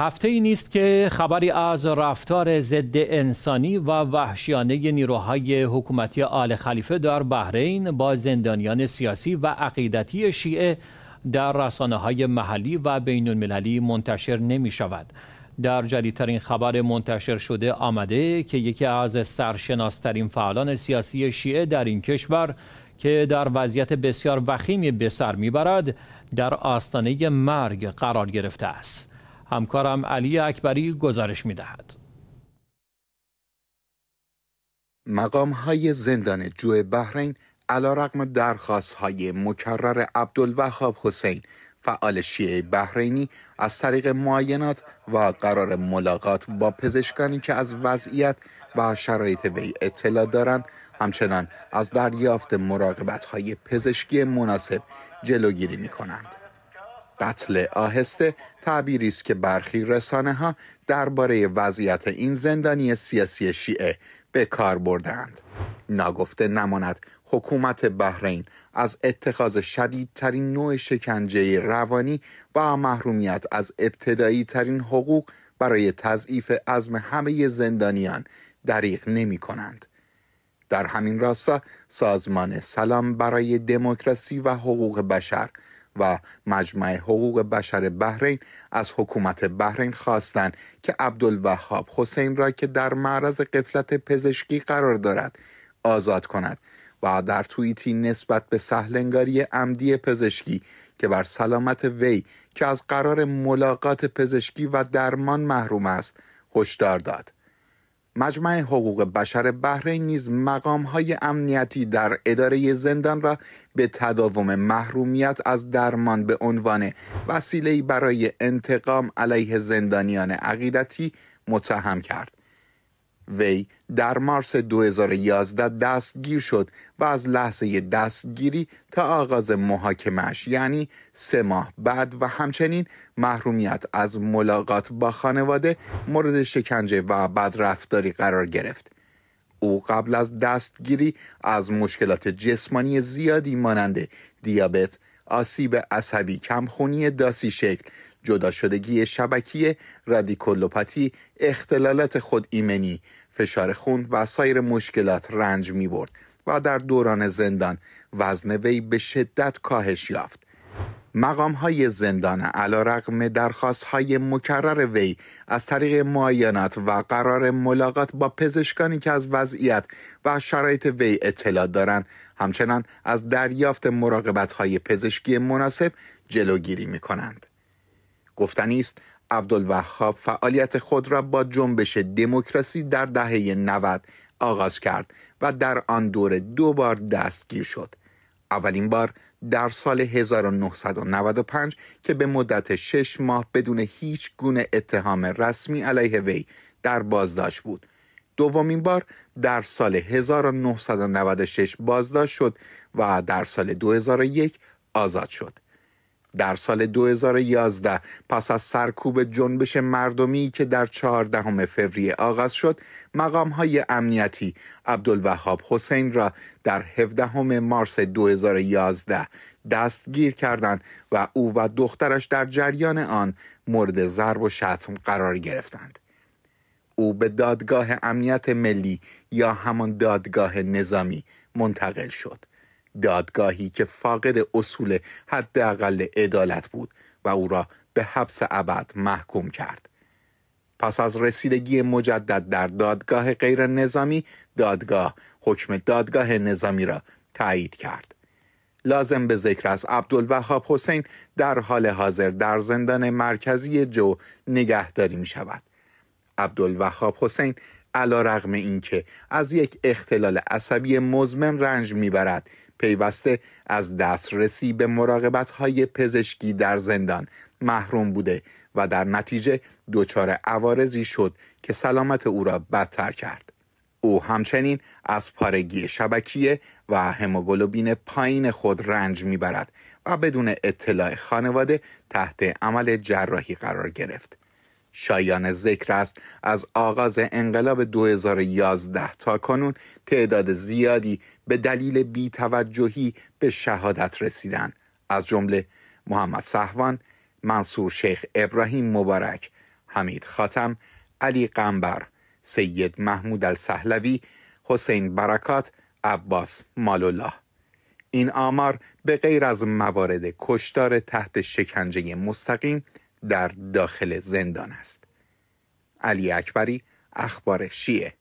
هفته ای نیست که خبری از رفتار ضد انسانی و وحشیانه نیروهای حکومتی آل خلیفه در بحرین با زندانیان سیاسی و عقیدتی شیعه در رسانه های محلی و بین المللی منتشر نمی شود. در جدیدترین خبر منتشر شده آمده که یکی از سرشناسترین فعالان سیاسی شیعه در این کشور که در وضعیت بسیار وخیمی به سر میبرد در آستانه مرگ قرار گرفته است. همکارم علی اکبری گزارش می دهد. مقام های زندان جوه بحرین علا رقم درخواست های مکرر عبدالوهاب حسین فعال شیعه بحرینی از طریق معاینات و قرار ملاقات با پزشکانی که از وضعیت و شرایط وی اطلاع دارند همچنان از دریافت مراقبت های پزشکی مناسب جلوگیری می کنند. قتل آهسته تعبیری است که برخی رسانه ها درباره وضعیت این زندانی سیاسی شیعه به کار بردند ناگفته نماند حکومت بحرین از اتخاذ شدیدترین نوع شکنجه روانی و محرومیت از ابتدایی ترین حقوق برای تضعیف عزم همه زندانیان دریغ نمی کنند. در همین راستا سازمان سلام برای دموکراسی و حقوق بشر و مجمع حقوق بشر بحرین از حکومت بحرین خواستند که عبدالوهاب حسین را که در معرض قفلت پزشکی قرار دارد آزاد کند و در توییتی نسبت به سهلنگاری عمدی پزشکی که بر سلامت وی که از قرار ملاقات پزشکی و درمان محروم است هشدار داد مجمع حقوق بشر بحرین نیز مقام های امنیتی در اداره زندان را به تداوم محرومیت از درمان به عنوان وسیله برای انتقام علیه زندانیان عقیدتی متهم کرد. وی در مارس 2011 دستگیر شد و از لحظه دستگیری تا آغاز محاکمش یعنی سه ماه بعد و همچنین محرومیت از ملاقات با خانواده مورد شکنجه و بدرفتاری قرار گرفت. او قبل از دستگیری از مشکلات جسمانی زیادی مانند دیابت، آسیب عصبی، کمخونی داسی شکل، جدا شدگی شبکی رادیکولوپاتی اختلالات خود ایمنی فشار خون و سایر مشکلات رنج می برد و در دوران زندان وزن وی به شدت کاهش یافت مقام های زندان علا رقم درخواست های مکرر وی از طریق معاینات و قرار ملاقات با پزشکانی که از وضعیت و شرایط وی اطلاع دارند همچنان از دریافت مراقبت های پزشکی مناسب جلوگیری می کنند. گفتنی است عبدالوهاب فعالیت خود را با جنبش دموکراسی در دهه 90 آغاز کرد و در آن دوره دو بار دستگیر شد اولین بار در سال 1995 که به مدت شش ماه بدون هیچ گونه اتهام رسمی علیه وی در بازداشت بود دومین بار در سال 1996 بازداشت شد و در سال 2001 آزاد شد در سال 2011 پس از سرکوب جنبش مردمی که در 14 فوریه آغاز شد مقام های امنیتی عبدالوهاب حسین را در 17 مارس 2011 دستگیر کردند و او و دخترش در جریان آن مورد ضرب و شتم قرار گرفتند او به دادگاه امنیت ملی یا همان دادگاه نظامی منتقل شد دادگاهی که فاقد اصول حداقل عدالت بود و او را به حبس ابد محکوم کرد پس از رسیدگی مجدد در دادگاه غیر نظامی دادگاه حکم دادگاه نظامی را تایید کرد لازم به ذکر است عبدالوهاب حسین در حال حاضر در زندان مرکزی جو نگهداری می شود عبدالوهاب حسین علا رغم اینکه از یک اختلال عصبی مزمن رنج میبرد پیوسته از دسترسی به مراقبت های پزشکی در زندان محروم بوده و در نتیجه دچار عوارضی شد که سلامت او را بدتر کرد. او همچنین از پارگی شبکیه و هموگلوبین پایین خود رنج میبرد و بدون اطلاع خانواده تحت عمل جراحی قرار گرفت. شایان ذکر است از آغاز انقلاب 2011 تا کنون تعداد زیادی به دلیل بیتوجهی به شهادت رسیدن. از جمله محمد صحوان، منصور شیخ ابراهیم مبارک، حمید خاتم، علی قنبر، سید محمود السهلوی، حسین برکات، عباس مالالله این آمار به غیر از موارد کشتار تحت شکنجه مستقیم در داخل زندان است علی اکبری اخبار شیعه